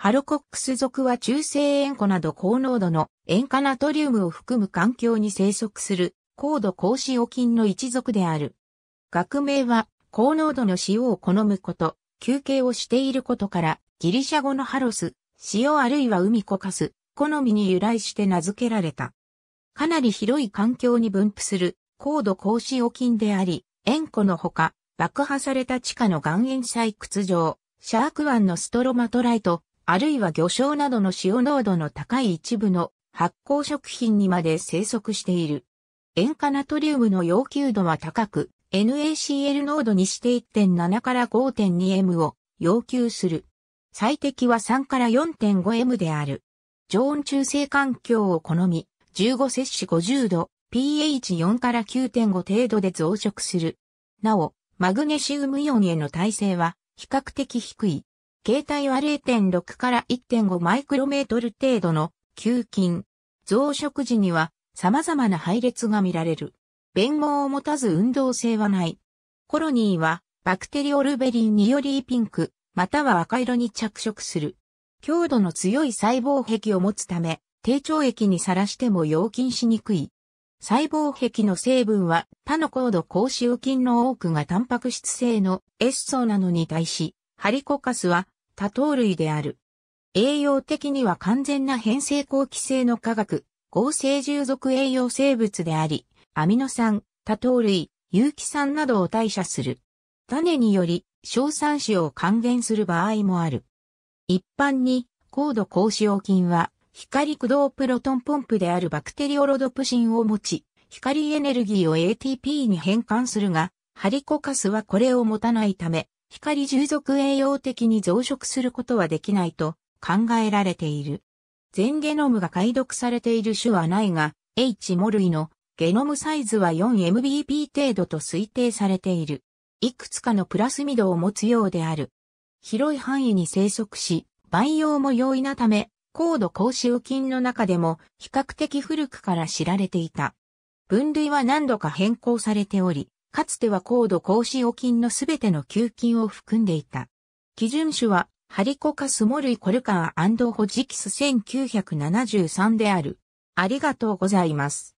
ハロコックス属は中性塩湖など高濃度の塩化ナトリウムを含む環境に生息する高度高使用菌の一族である。学名は高濃度の塩を好むこと、休憩をしていることからギリシャ語のハロス、塩あるいは海こかす、好みに由来して名付けられた。かなり広い環境に分布する高度高使用菌であり、塩湖のほか、爆破された地下の岩塩採掘場、シャーク湾のストロマトライト、あるいは魚醤などの塩濃度の高い一部の発酵食品にまで生息している。塩化ナトリウムの要求度は高く、NaCl 濃度にして1.7から 5.2M を要求する。最適は3から 4.5M である。常温中性環境を好み、15摂氏50度、pH4 から9.5程度で増殖する。なお、マグネシウムイオンへの耐性は比較的低い。形態は0.6から1.5マイクロメートル程度の球菌。増殖時には様々な配列が見られる。弁毛を持たず運動性はない。コロニーはバクテリオルベリンによりピンク、または赤色に着色する。強度の強い細胞壁を持つため、低腸液にさらしても溶菌しにくい。細胞壁の成分は他の高度高周菌の多くがタンパク質性のエッソなのに対し、ハリコカスは多糖類である。栄養的には完全な変性後期性の化学、合成従属栄養生物であり、アミノ酸、多糖類、有機酸などを代謝する。種により、硝酸子を還元する場合もある。一般に、高度高使用菌は、光駆動プロトンポンプであるバクテリオロドプシンを持ち、光エネルギーを ATP に変換するが、ハリコカスはこれを持たないため、光従属栄養的に増殖することはできないと考えられている。全ゲノムが解読されている種はないが、H モ類のゲノムサイズは 4MBP 程度と推定されている。いくつかのプラスミドを持つようである。広い範囲に生息し、培養も容易なため、高度高周菌の中でも比較的古くから知られていた。分類は何度か変更されており、かつては高度高使用金のすべての給金を含んでいた。基準種は、ハリコカスモルイコルカーホジキス1973である。ありがとうございます。